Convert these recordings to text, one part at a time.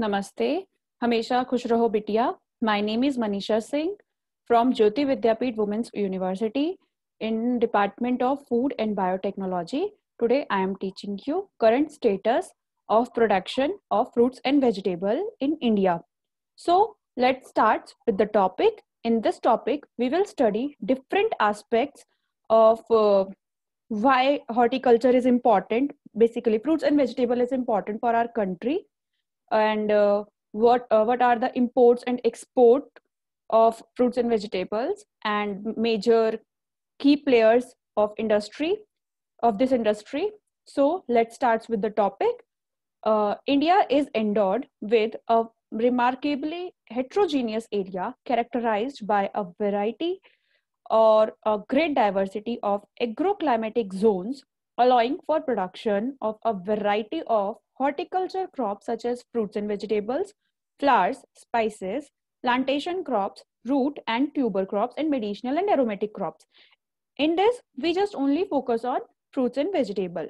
Namaste. Hamesha Khush Raho My name is Manisha Singh from Jyoti Vidyapit Women's University in Department of Food and Biotechnology. Today I am teaching you current status of production of fruits and vegetable in India. So let's start with the topic. In this topic, we will study different aspects of uh, why horticulture is important. Basically, fruits and vegetable is important for our country and uh, what uh, what are the imports and export of fruits and vegetables and major key players of industry of this industry so let's start with the topic uh, india is endowed with a remarkably heterogeneous area characterized by a variety or a great diversity of agroclimatic zones allowing for production of a variety of horticulture crops such as fruits and vegetables, flowers, spices, plantation crops, root and tuber crops, and medicinal and aromatic crops. In this, we just only focus on fruits and vegetable.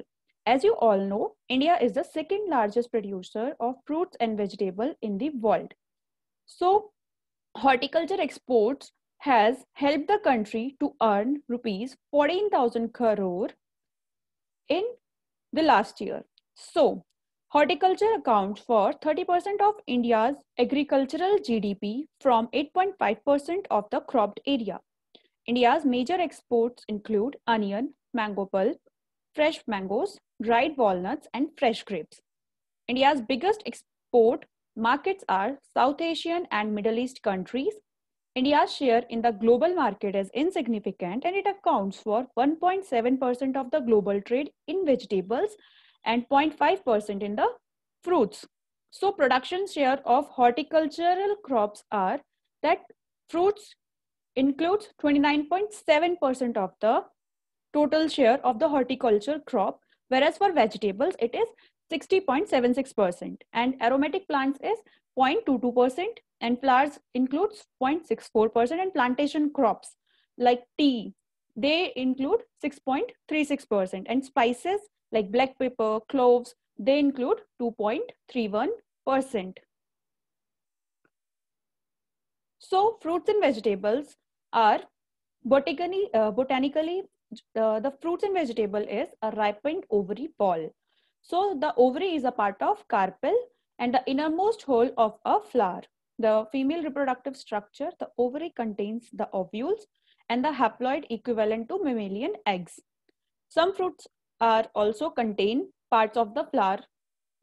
As you all know, India is the second largest producer of fruits and vegetable in the world. So, horticulture exports has helped the country to earn rupees 14,000 crore in the last year. So, Horticulture accounts for 30% of India's agricultural GDP from 8.5% of the cropped area. India's major exports include onion, mango pulp, fresh mangoes, dried walnuts, and fresh grapes. India's biggest export markets are South Asian and Middle East countries. India's share in the global market is insignificant and it accounts for 1.7% of the global trade in vegetables and 0.5% in the fruits. So production share of horticultural crops are that fruits includes 29.7% of the total share of the horticulture crop, whereas for vegetables, it is 60.76% and aromatic plants is 0.22% and flowers includes 0.64% and plantation crops like tea, they include 6.36% and spices like black pepper, cloves, they include 2.31%. So fruits and vegetables are botanically, uh, botanically uh, the fruits and vegetable is a ripened ovary ball. So the ovary is a part of carpel and the innermost hole of a flower. The female reproductive structure, the ovary contains the ovules and the haploid equivalent to mammalian eggs. Some fruits are also contain parts of the flower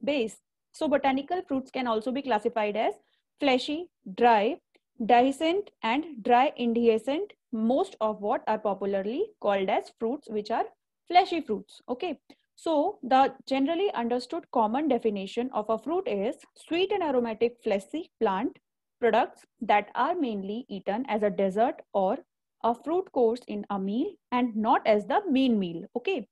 base. So botanical fruits can also be classified as fleshy, dry, dehiscent and dry indehiscent, most of what are popularly called as fruits which are fleshy fruits. Okay. So the generally understood common definition of a fruit is sweet and aromatic fleshy plant products that are mainly eaten as a dessert or a fruit course in a meal and not as the main meal. Okay.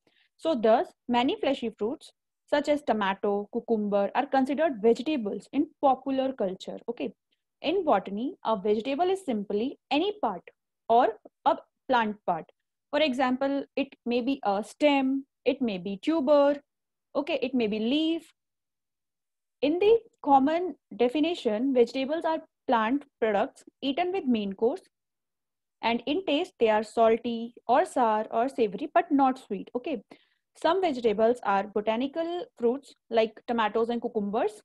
So thus, many fleshy fruits such as tomato, cucumber are considered vegetables in popular culture. Okay. In botany, a vegetable is simply any part or a plant part. For example, it may be a stem, it may be tuber, okay, it may be leaf. In the common definition, vegetables are plant products eaten with main course and in taste they are salty or sour or savory but not sweet okay some vegetables are botanical fruits like tomatoes and cucumbers.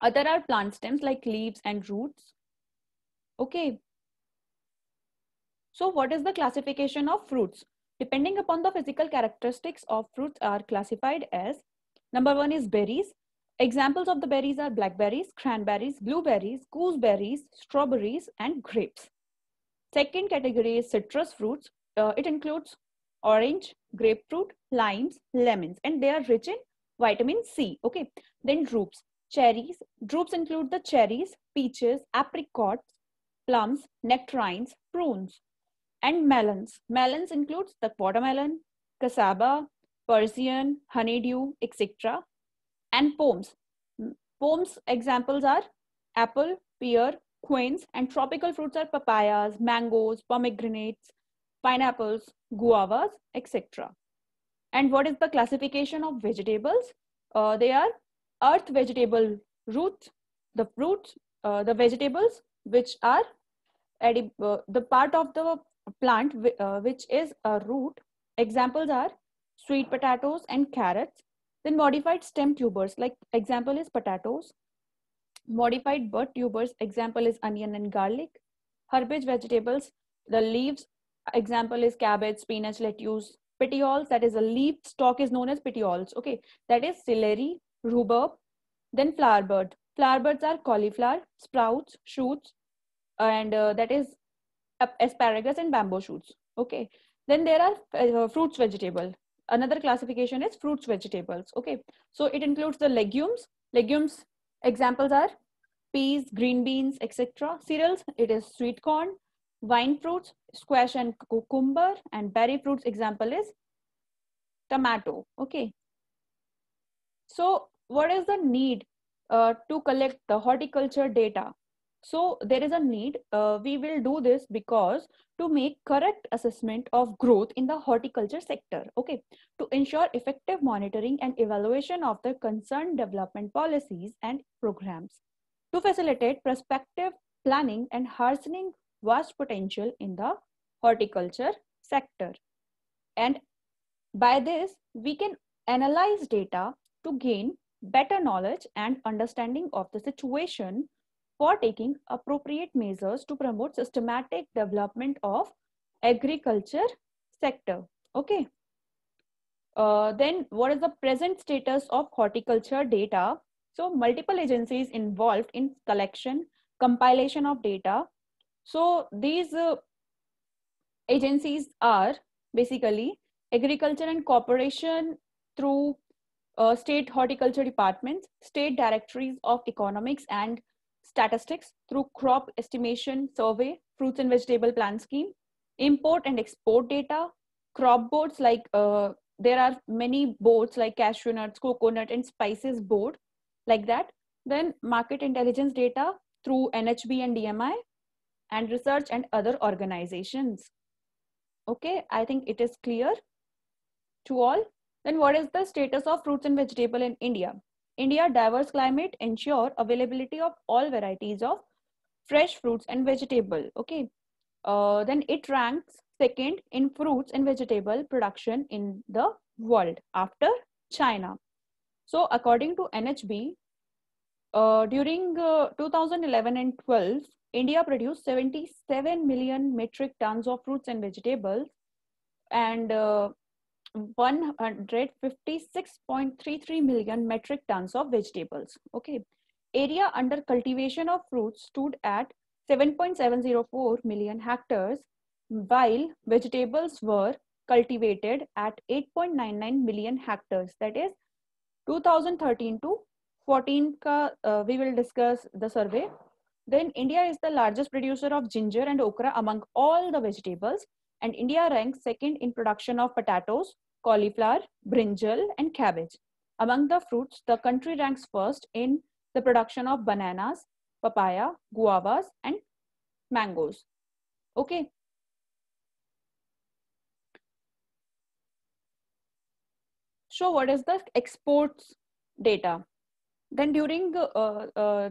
Other are plant stems like leaves and roots. Okay. So what is the classification of fruits? Depending upon the physical characteristics of fruits are classified as number one is berries. Examples of the berries are blackberries, cranberries, blueberries, gooseberries, strawberries, and grapes. Second category is citrus fruits. Uh, it includes orange, grapefruit, limes, lemons, and they are rich in vitamin C. Okay, then drupes, cherries. Drupes include the cherries, peaches, apricots, plums, nectarines, prunes, and melons. Melons includes the watermelon, cassava, Persian, honeydew, etc. And pomes. Pomes examples are apple, pear, quince, and tropical fruits are papayas, mangoes, pomegranates, pineapples, guavas, etc. And what is the classification of vegetables? Uh, they are earth vegetable root. the fruits, uh, the vegetables which are uh, the part of the plant uh, which is a root. Examples are sweet potatoes and carrots. Then modified stem tubers, like example is potatoes. Modified bud tubers, example is onion and garlic. Herbage vegetables, the leaves example is cabbage spinach lettuce petioles that is a leaf stalk is known as petioles okay that is celery rhubarb then flower bud flower buds are cauliflower sprouts shoots and uh, that is asparagus and bamboo shoots okay then there are uh, fruits vegetable another classification is fruits vegetables okay so it includes the legumes legumes examples are peas green beans etc cereals it is sweet corn wine fruits squash and cucumber and berry fruits example is tomato. Okay. So what is the need uh, to collect the horticulture data? So there is a need. Uh, we will do this because to make correct assessment of growth in the horticulture sector. Okay. To ensure effective monitoring and evaluation of the concerned development policies and programs. To facilitate prospective planning and hardening vast potential in the horticulture sector. And by this, we can analyze data to gain better knowledge and understanding of the situation for taking appropriate measures to promote systematic development of agriculture sector. Okay. Uh, then what is the present status of horticulture data? So multiple agencies involved in collection, compilation of data, so these uh, agencies are basically agriculture and cooperation through uh, state horticulture departments, state directories of economics and statistics through crop estimation survey, fruits and vegetable plan scheme, import and export data, crop boards like uh, there are many boards like cashew nuts, coconut and spices board like that. Then market intelligence data through NHB and DMI, and research and other organizations. Okay, I think it is clear to all. Then what is the status of fruits and vegetable in India? India diverse climate ensure availability of all varieties of fresh fruits and vegetable. Okay, uh, then it ranks second in fruits and vegetable production in the world after China. So according to NHB, uh, during uh, 2011 and 12, India produced 77 million metric tons of fruits and vegetables and uh, 156.33 million metric tons of vegetables. Okay. Area under cultivation of fruits stood at 7.704 million hectares, while vegetables were cultivated at 8.99 million hectares. That is 2013 to 14 ka, uh, we will discuss the survey then India is the largest producer of ginger and okra among all the vegetables, and India ranks second in production of potatoes, cauliflower, brinjal, and cabbage. Among the fruits, the country ranks first in the production of bananas, papaya, guavas, and mangoes. Okay. So, what is the exports data? Then, during uh, uh,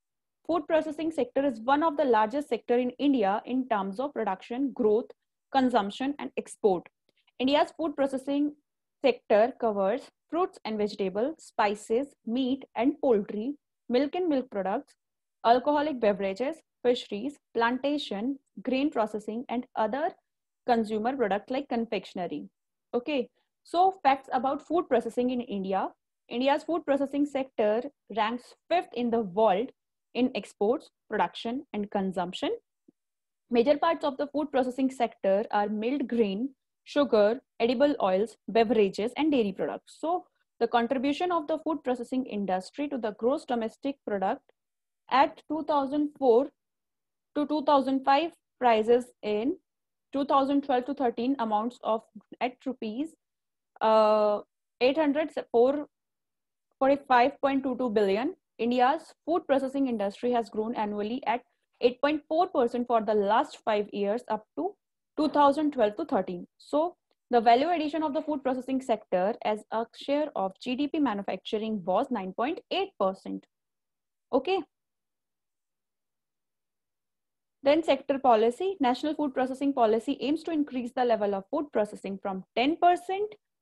Food processing sector is one of the largest sector in India in terms of production, growth, consumption and export. India's food processing sector covers fruits and vegetables, spices, meat and poultry, milk and milk products, alcoholic beverages, fisheries, plantation, grain processing, and other consumer products like confectionery. Okay, so facts about food processing in India. India's food processing sector ranks fifth in the world in exports, production, and consumption. Major parts of the food processing sector are milled grain, sugar, edible oils, beverages, and dairy products. So, the contribution of the food processing industry to the gross domestic product at 2004 to 2005 prices in 2012 to 13 amounts of at rupees uh, 845.22 billion India's food processing industry has grown annually at 8.4% for the last five years up to 2012 to 13. So the value addition of the food processing sector as a share of GDP manufacturing was 9.8%. Okay. Then sector policy, national food processing policy aims to increase the level of food processing from 10%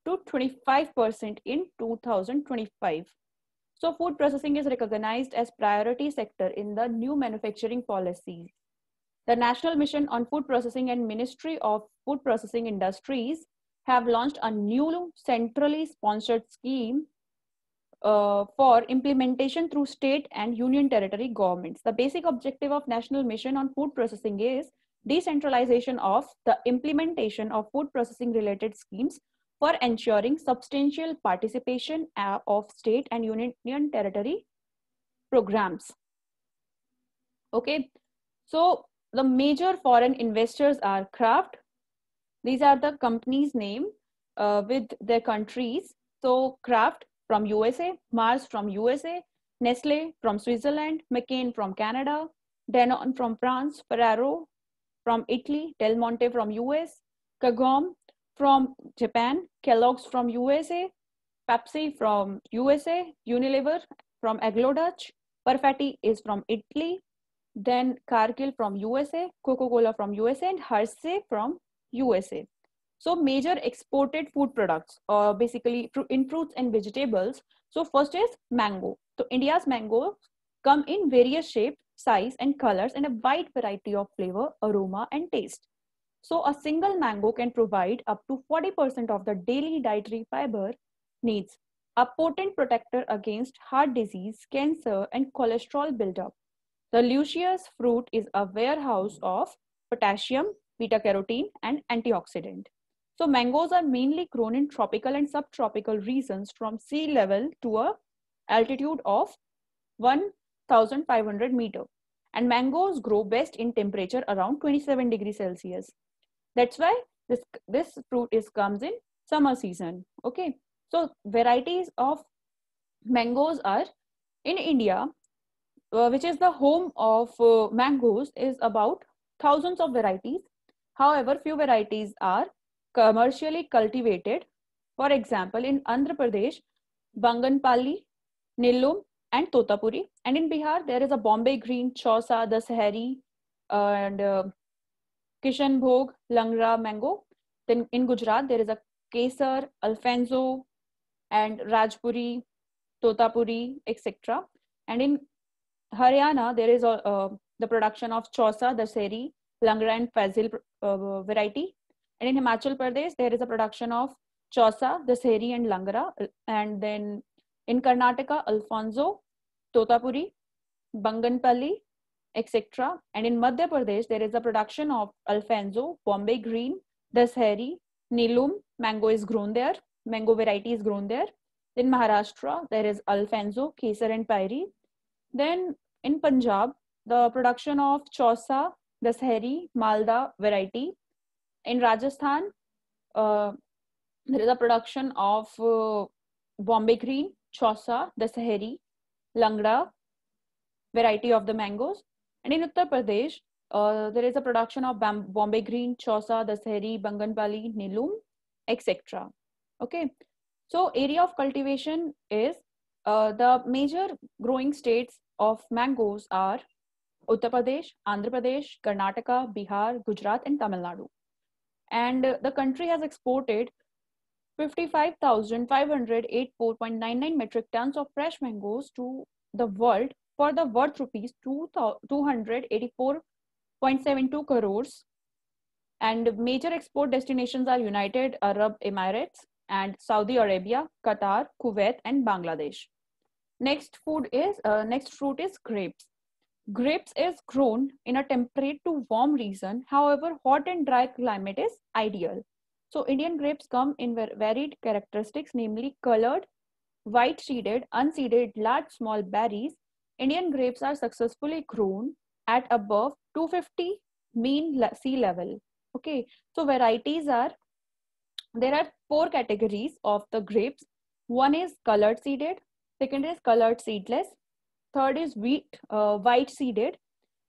to 25% in 2025. So food processing is recognized as priority sector in the new manufacturing policy. The National Mission on Food Processing and Ministry of Food Processing Industries have launched a new centrally sponsored scheme uh, for implementation through state and union territory governments. The basic objective of National Mission on Food Processing is decentralization of the implementation of food processing related schemes for ensuring substantial participation uh, of state and union territory programs. Okay, so the major foreign investors are Kraft. These are the companies' name uh, with their countries. So Kraft from USA, Mars from USA, Nestle from Switzerland, McCain from Canada, Danone from France, Ferrero from Italy, Del Monte from US, Kagom from Japan, Kellogg's from USA, Pepsi from USA, Unilever from Aglo-Dutch, Perfetti is from Italy, then Cargill from USA, Coca-Cola from USA, and Hershey from USA. So major exported food products, uh, basically in fruits and vegetables. So first is mango. So India's mangoes come in various shapes, size, and colors, and a wide variety of flavor, aroma, and taste. So a single mango can provide up to 40% of the daily dietary fiber needs, a potent protector against heart disease, cancer, and cholesterol buildup. The luscious fruit is a warehouse of potassium, beta carotene, and antioxidant. So mangoes are mainly grown in tropical and subtropical regions from sea level to a altitude of 1500 meter. And mangoes grow best in temperature around 27 degrees Celsius. That's why this, this fruit is comes in summer season. Okay. So varieties of mangoes are in India, uh, which is the home of uh, mangoes is about thousands of varieties. However, few varieties are commercially cultivated. For example, in Andhra Pradesh, Banganpalli, Nilum, and Totapuri. And in Bihar, there is a Bombay Green, Chausa, Sahari, and uh, Kishan Bhog Langra mango then in Gujarat there is a Kesar Alphonso and Rajapuri Totapuri et cetera and in Haryana there is the production of Chausa Dasheri Langra and Fazli variety and in Himachal Pradesh there is a production of Chausa Dasheri and Langra and then in Karnataka Alphonso Totapuri Banganapalli etc. And in Madhya Pradesh, there is a production of Alfenzo, Bombay Green, Dasheri, Nilum. Mango is grown there. Mango variety is grown there. In Maharashtra, there is Alfenzo, Kesar and Pairi. Then in Punjab, the production of Chausa, Dasheri, Malda variety. In Rajasthan, uh, there is a production of uh, Bombay Green, Chausa, Dasheri, Langra, variety of the mangoes. And in Uttar Pradesh, uh, there is a production of Bam- Bombay Green, Chausa, Dasaheri, Banganpali, Nilum, etc. Okay, so area of cultivation is uh, the major growing states of mangoes are Uttar Pradesh, Andhra Pradesh, Karnataka, Bihar, Gujarat, and Tamil Nadu. And uh, the country has exported 55,508.99 metric tons of fresh mangoes to the world for the worth rupees 284.72 crores. And major export destinations are United Arab Emirates and Saudi Arabia, Qatar, Kuwait, and Bangladesh. Next food is uh, next fruit is grapes. Grapes is grown in a temperate to warm region. However, hot and dry climate is ideal. So Indian grapes come in varied characteristics, namely colored, white seeded, unseeded, large small berries, Indian grapes are successfully grown at above 250 mean sea level. Okay, so varieties are there are four categories of the grapes. One is colored seeded, second is colored seedless, third is wheat, uh, white seeded,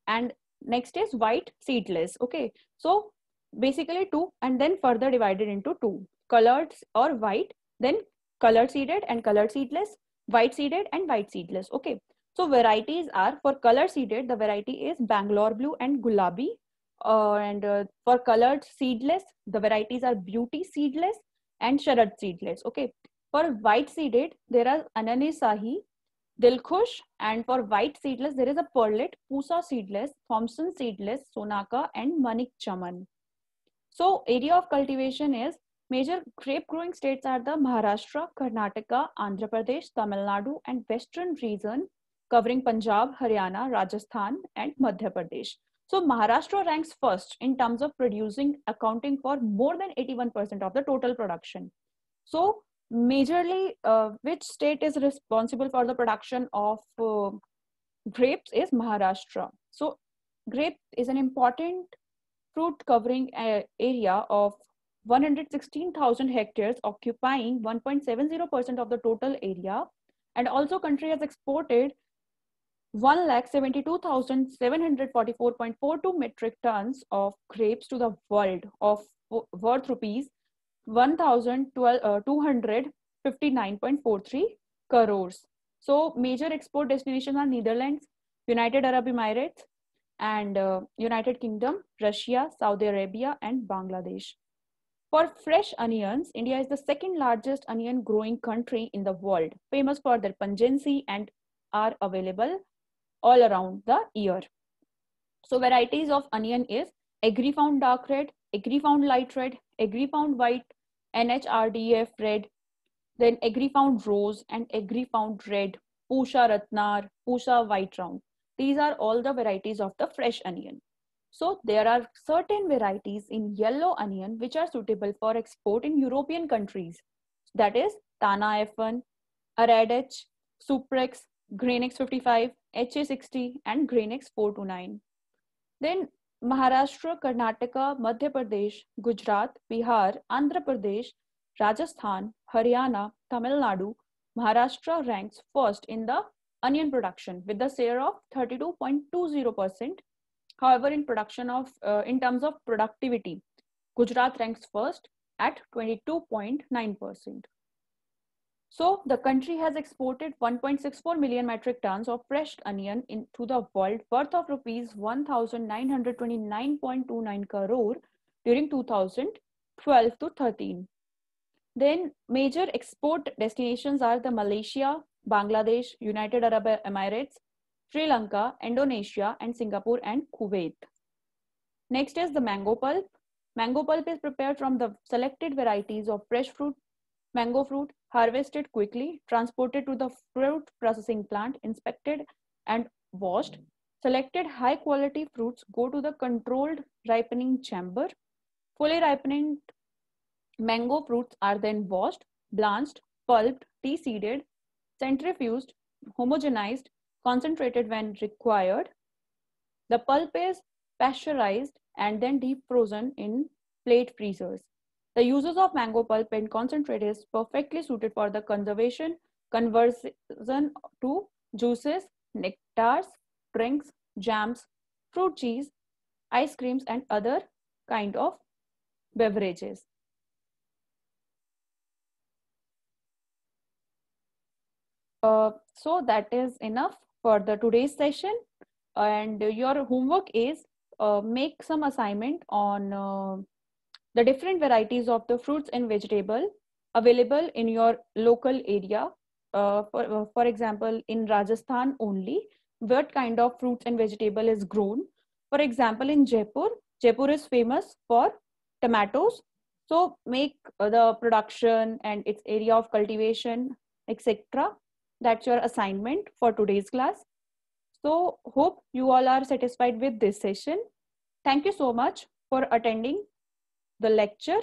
and next is white seedless. Okay, so basically two and then further divided into two colored or white, then colored seeded and colored seedless, white seeded and white seedless. Okay, so varieties are for color seeded, the variety is Bangalore blue and Gulabi. Uh, and uh, for colored seedless, the varieties are Beauty seedless and Sharad seedless. Okay. For white seeded, there are Anani Sahi, Dilkhush, and for white seedless, there is a Perlet, Pusa seedless, Thompson seedless, Sonaka, and Manik Chaman. So area of cultivation is Major grape growing states are the Maharashtra, Karnataka, Andhra Pradesh, Tamil Nadu and western region covering Punjab, Haryana, Rajasthan, and Madhya Pradesh. So Maharashtra ranks first in terms of producing, accounting for more than 81% of the total production. So majorly, uh, which state is responsible for the production of uh, grapes is Maharashtra. So grape is an important fruit covering uh, area of 116,000 hectares, occupying 1.70% of the total area. And also country has exported 1,72,744.42 metric tons of grapes to the world of worth rupees 1,259.43 uh, crores. So major export destinations are Netherlands, United Arab Emirates, and uh, United Kingdom, Russia, Saudi Arabia, and Bangladesh. For fresh onions, India is the second largest onion growing country in the world, famous for their pungency and are available all around the ear. So varieties of onion is agrifound dark red, agrifound light red, agrifound white, NHRDF red, then agrifound rose and agrifound red, Pusha Ratnar, Pusha white round. These are all the varieties of the fresh onion. So there are certain varieties in yellow onion which are suitable for export in European countries. That is Tana F1, Aradech, Suprex, Grain X55, HA60, and Grain X429. Then Maharashtra, Karnataka, Madhya Pradesh, Gujarat, Bihar, Andhra Pradesh, Rajasthan, Haryana, Tamil Nadu, Maharashtra ranks first in the onion production with the share of 32.20%. However, in production of uh, in terms of productivity, Gujarat ranks first at 22.9%. So the country has exported 1.64 million metric tons of fresh onion into the world worth of rupees 1929.29 crore during 2012 to 13. Then major export destinations are the Malaysia, Bangladesh, United Arab Emirates, Sri Lanka, Indonesia, and Singapore and Kuwait. Next is the mango pulp. Mango pulp is prepared from the selected varieties of fresh fruit, mango fruit, harvested quickly, transported to the fruit processing plant, inspected and washed. Selected high quality fruits go to the controlled ripening chamber. Fully ripened mango fruits are then washed, blanched, pulped, de-seeded, centrifuged, homogenized, concentrated when required. The pulp is pasteurized and then deep frozen in plate freezers. The uses of mango pulp and concentrate is perfectly suited for the conservation, conversion to juices, nectars, drinks, jams, fruit cheese, ice creams and other kind of beverages. Uh, so that is enough for the today's session and your homework is uh, make some assignment on uh, the different varieties of the fruits and vegetable available in your local area. Uh, for, uh, for example, in Rajasthan only, what kind of fruits and vegetable is grown. For example, in Jaipur, Jaipur is famous for tomatoes. So make uh, the production and its area of cultivation, etc. That's your assignment for today's class. So hope you all are satisfied with this session. Thank you so much for attending the lecture